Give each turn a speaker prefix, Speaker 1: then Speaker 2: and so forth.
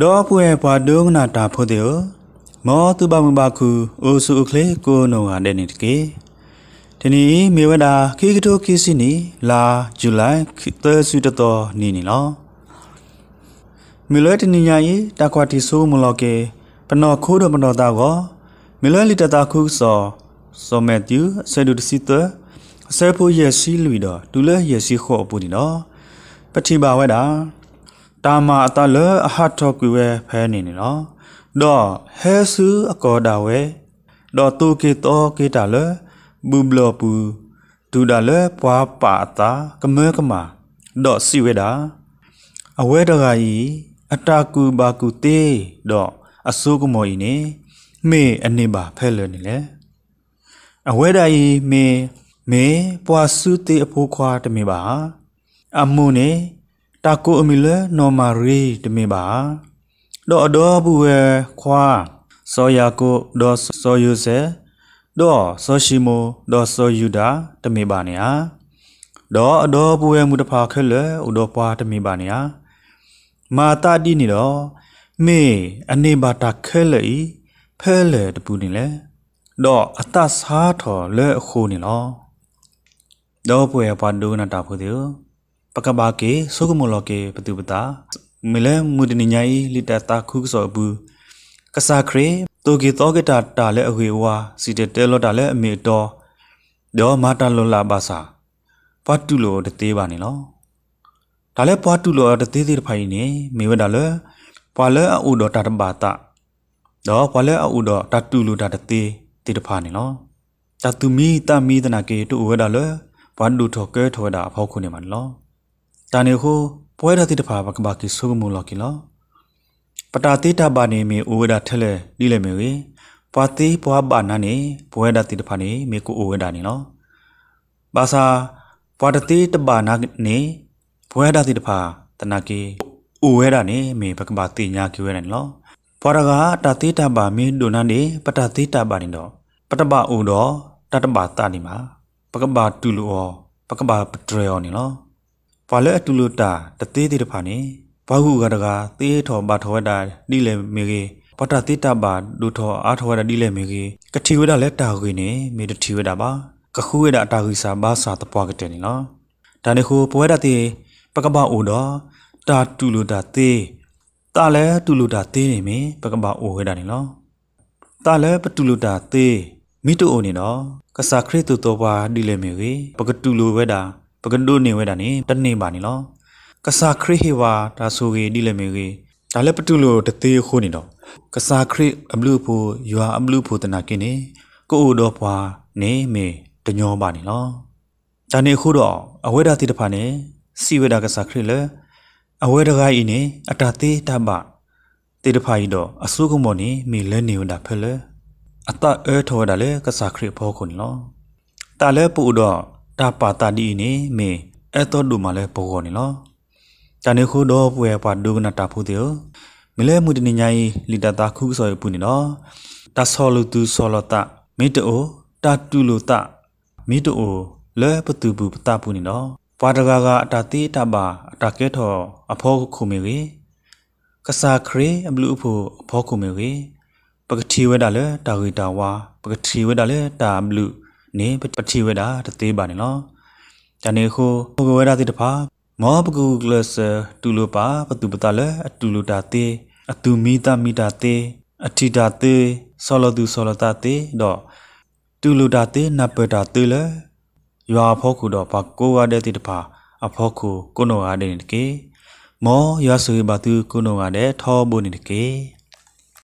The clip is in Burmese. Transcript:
Speaker 1: ဒေါ်ပွဲပွားဒုံနာတာဖိုတေယမောသူဘမဘခုအိုစုအကလေကိုနောဟာတဲ့နေတကေဒီနေ့မေဝဒာခိကတိုခိစီနီ လာဇူလိုင်သဲစုတတော်နေနေလောမီလတနီညာယေတကွာတီဆိုးမလောကေပနော်ခိုးတော်မတော်တာကောမီလလီတတာခုစောစောမက်တူဆဲဒူတစီတဆဲဖိုယေစီလူီတော်ဒူလဲယေစီခော့ပူနီနော်ပတိပါဝဲတာတာမာအတလအဟာထောကွေဖဲနေနေလောဒေါ်ဟဲဆူအကောဒါဝဲဒေါ်တူကေတောကေတာလဘူဘလပူဒူဒါလပွားပါတာကမဲကမာဒေါ်စီဝဲတာအဝဲတကကြီးအတာကူပါကူတေဒေါ်အဆိုးကမော်ဤနေမေအနေပါဖဲလွယ်နေလေအဝဲတာကြီးမေမေပွာစုတေအဖိုးခွာတမေပါ အမှုနေတာကိုအမီလဲနော်မာရီ တမင်ပါတော့အတော်ဘူးဝဲခွာစောယာကိုတော့စောယူဆဲတော့စောရှိမိုတော့စောယူတာ တမင်ပါနေဟာတော့အတော်ဘူးဝဲမူတဖာခဲလဲဥတော်ပွားတမင်ပါနေဟာမာတာတိနေတော့မေအနေပါတာခဲလဲဤဖဲလဲတပူနေလဲတော့အတဆားထော်လဲအခုနေလောတော့ပွဲပါဒိုးနာတာဖို့သေးပကဘာကေဆုကမလကေပတုပတာမလဲမုဒနိညာယီလီတတာခုကဆောဘူးကဆာခရေတိုဂီတောဂတာတာလဲအဟေဝါစီတတဲလောတာလဲအမေတော်ဒေါ်မာတာလောလာဘာစာပတ်တူလောတသေးပါနေလောဒါလဲပွားတူလောတသေးသေးတဖိုင်နေမေဝဒါလဲပွာလဲအူဒေါ်တာတဘာတာဒေါ်ပွာလဲအူဒေါ်တာတူလောတာတသေးတေတဖာနေလောတတူမီတမီတနာကေတူဝဲဒါလဲဘန်ဒူထောကဲထောဒါအဖောက်ခုနေမှာနော်တာနေဟုပွဲရတိတဖာဘကဘာကိဆုကမူလကီလောပတာတိတဘာနေမီအိုဝဒထလဲနိလေမီဝေပတိဘွားဘာနာနေပွဲရတိတဖာနေမီကိုအိုဝဒနေလောဘာသာပတတိတဘာနာနေဘွဲရတိတဖာတနာကေအိုဝဒနေမီဘကဘာတိညာကိဝဲနေလောပရကတတိတဘာမီဒုနာနေပတတိတဘာနေတော့ပတပအိုတော့တတဘာတာနေမှာပကဘာတူလောပကဘာပဒရောနေလောဘာလဲအတူလူတာတသေးသေးတဖာနေဘာဟုကတကာသေးထော်ပါထော်ဝတာနိလေမေကေပတတိတပါဒုထော်အားထော်ဝတာနိလေမေကေကတိဝဒလက်တာခွေနေမေတတိဝဒပါကခုဝဒအတာခွေစာဘာစာတပွားကတဲ့နေနော်ဒါနေခုပွဲတတိပကပအိုတော့တာတူလူတာသေးတာလဲတူလူတာသေးနေမေပကပအိုဝဒါနေနော်တာလဲပတူလူတာသေးမိတူအိုနေနော်ကစားခရစ်တူတော်ပါနိလေမေကေပကတူလူဝဲတာပကဒုနေဝဲတာနေတနေပါနေလောကဆာခရဟေဝါဒါဆိုကြီးဒီလေမေကြီးဒါလည်းပတုလို့တသေးခိုးနေတော့ကဆာခရအဘလူဖို့ယွာအဘလူဖို့တနာကင်းနေကိုအိုတော့ဘွာနေမေတညောပါနေလောဒါနေခိုးတော့အဝဲတာတိတဖာနေစီဝဲတာကဆာခရလေအဝဲတကားဤနေအတသေးတပတေတဖာဤတော့အဆုကမောနေမေလဲနေဝတာဖဲလေအတအဲထော်တာလေကဆာခရဘောကုန်လောတာလဲပူတော့တာပါတာဒီနေမေအဲ့တော့ဒူမလဲပေါ်ကောနေလောတန်နေခုတော့ပွဲပါဒုကနာတာဖူတေမလဲမှုတနေညာရီလီတာတာခုဆိုရပူနေနော်တဆောလူသူဆောလတာမေတိုတာတူလူတာမေတိုလဲပတူပူပတာပူနေနော်ပါတကာကအတာတေးတပါအတာကဲထော်အဖောခုမေကြီးကစာခရေအဘလူအဖို့အဖောခုမေကြီးပကတိဝဲတာလဲတာဂီတာဝါပကတိဝဲတာလဲတာဘလူးနေပတိဝဒတသေးပါနေလောတနေခိုပကဝဒတိတဖာမောပကူကလစတူလပါပတူပတလအတူလတာတေအတူမီတာမီတာတေအထီတာတေဆောလတူဆောလတာတေတော့တူလတာတေနပတာတေလေရွာဖောခုတော့ဘကိုဝဒတိတဖာအဖောခု ကိုနောအားတဲ့တကေမောရွာဆွေပါသူကိုနောအားတဲ့ထောဘုန်တကေ